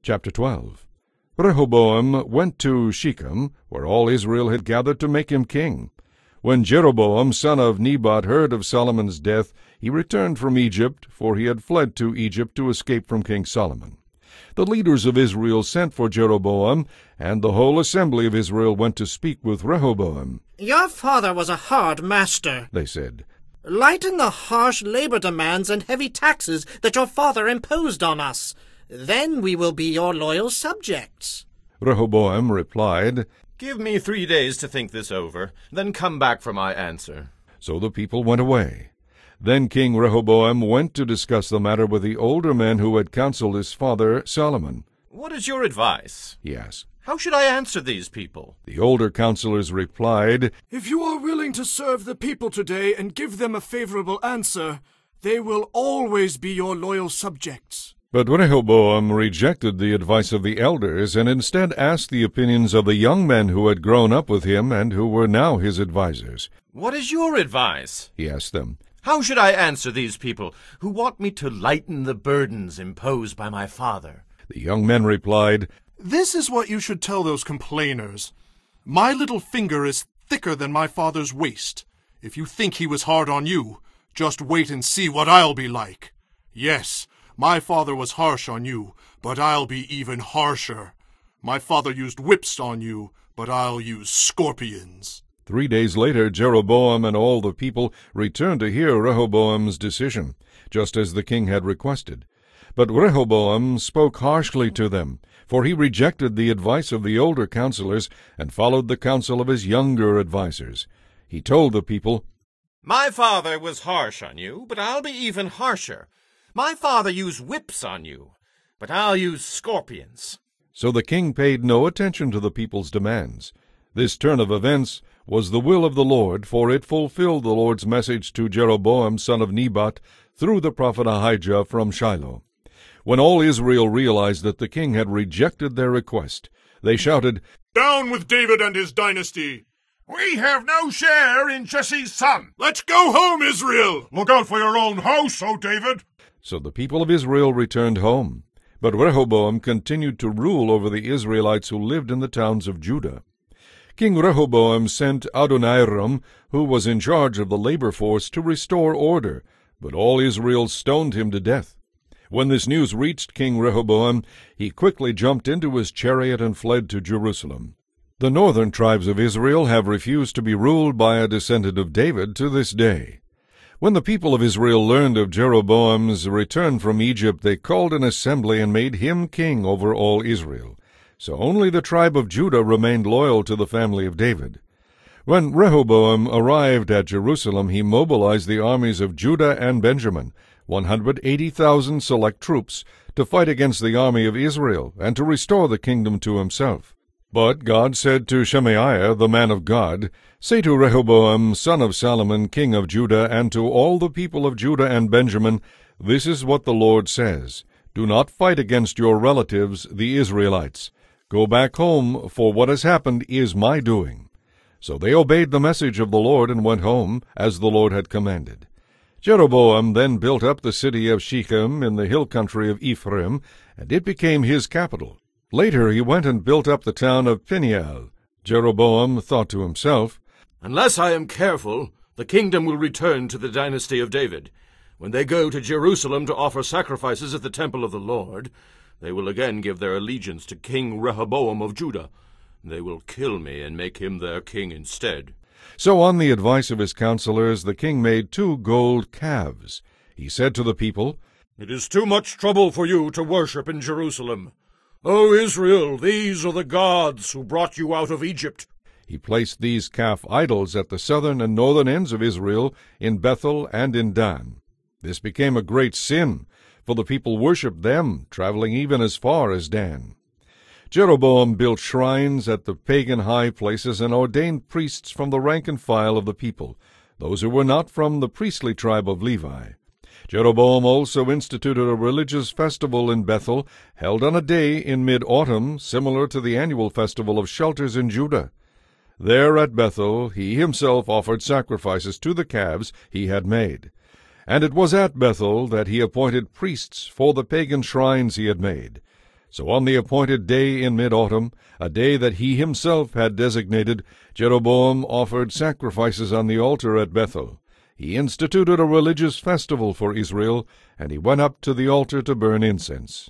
Chapter 12 Rehoboam went to Shechem, where all Israel had gathered to make him king. When Jeroboam, son of Nebat, heard of Solomon's death, he returned from Egypt, for he had fled to Egypt to escape from King Solomon. The leaders of Israel sent for Jeroboam, and the whole assembly of Israel went to speak with Rehoboam. Your father was a hard master, they said. Lighten the harsh labor demands and heavy taxes that your father imposed on us. Then we will be your loyal subjects. Rehoboam replied, Give me three days to think this over, then come back for my answer. So the people went away. Then King Rehoboam went to discuss the matter with the older men who had counseled his father Solomon. What is your advice? he asked. How should I answer these people? The older counselors replied, If you are willing to serve the people today and give them a favorable answer, they will always be your loyal subjects. But Rehoboam rejected the advice of the elders and instead asked the opinions of the young men who had grown up with him and who were now his advisers. What is your advice? he asked them. How should I answer these people who want me to lighten the burdens imposed by my father? The young men replied, This is what you should tell those complainers. My little finger is thicker than my father's waist. If you think he was hard on you, just wait and see what I'll be like. Yes, my father was harsh on you, but I'll be even harsher. My father used whips on you, but I'll use scorpions. Three days later, Jeroboam and all the people returned to hear Rehoboam's decision, just as the king had requested. But Rehoboam spoke harshly to them, for he rejected the advice of the older counselors and followed the counsel of his younger advisers. He told the people, My father was harsh on you, but I'll be even harsher. My father used whips on you, but I'll use scorpions. So the king paid no attention to the people's demands. This turn of events was the will of the Lord, for it fulfilled the Lord's message to Jeroboam son of Nebat through the prophet Ahijah from Shiloh. When all Israel realized that the king had rejected their request, they shouted, Down with David and his dynasty! We have no share in Jesse's son! Let's go home, Israel! Look out for your own house, O oh, David! So the people of Israel returned home. But Rehoboam continued to rule over the Israelites who lived in the towns of Judah. King Rehoboam sent Adoniram, who was in charge of the labor force, to restore order, but all Israel stoned him to death. When this news reached King Rehoboam, he quickly jumped into his chariot and fled to Jerusalem. The northern tribes of Israel have refused to be ruled by a descendant of David to this day. When the people of Israel learned of Jeroboam's return from Egypt, they called an assembly and made him king over all Israel. So only the tribe of Judah remained loyal to the family of David. When Rehoboam arrived at Jerusalem, he mobilized the armies of Judah and Benjamin, 180,000 select troops, to fight against the army of Israel and to restore the kingdom to himself. But God said to Shemaiah, the man of God, Say to Rehoboam, son of Solomon, king of Judah, and to all the people of Judah and Benjamin, This is what the Lord says. Do not fight against your relatives, the Israelites. Go back home, for what has happened is my doing. So they obeyed the message of the Lord and went home, as the Lord had commanded. Jeroboam then built up the city of Shechem in the hill country of Ephraim, and it became his capital. Later he went and built up the town of Peniel. Jeroboam thought to himself, Unless I am careful, the kingdom will return to the dynasty of David. When they go to Jerusalem to offer sacrifices at the temple of the Lord, they will again give their allegiance to King Rehoboam of Judah. They will kill me and make him their king instead. So, on the advice of his counselors, the king made two gold calves. He said to the people, It is too much trouble for you to worship in Jerusalem. O Israel, these are the gods who brought you out of Egypt. He placed these calf idols at the southern and northern ends of Israel, in Bethel and in Dan. This became a great sin, for the people worshipped them, traveling even as far as Dan. Jeroboam built shrines at the pagan high places and ordained priests from the rank and file of the people, those who were not from the priestly tribe of Levi. Jeroboam also instituted a religious festival in Bethel, held on a day in mid autumn, similar to the annual festival of shelters in Judah. There at Bethel, he himself offered sacrifices to the calves he had made. And it was at Bethel that he appointed priests for the pagan shrines he had made. So on the appointed day in mid autumn, a day that he himself had designated, Jeroboam offered sacrifices on the altar at Bethel he instituted a religious festival for Israel, and he went up to the altar to burn incense.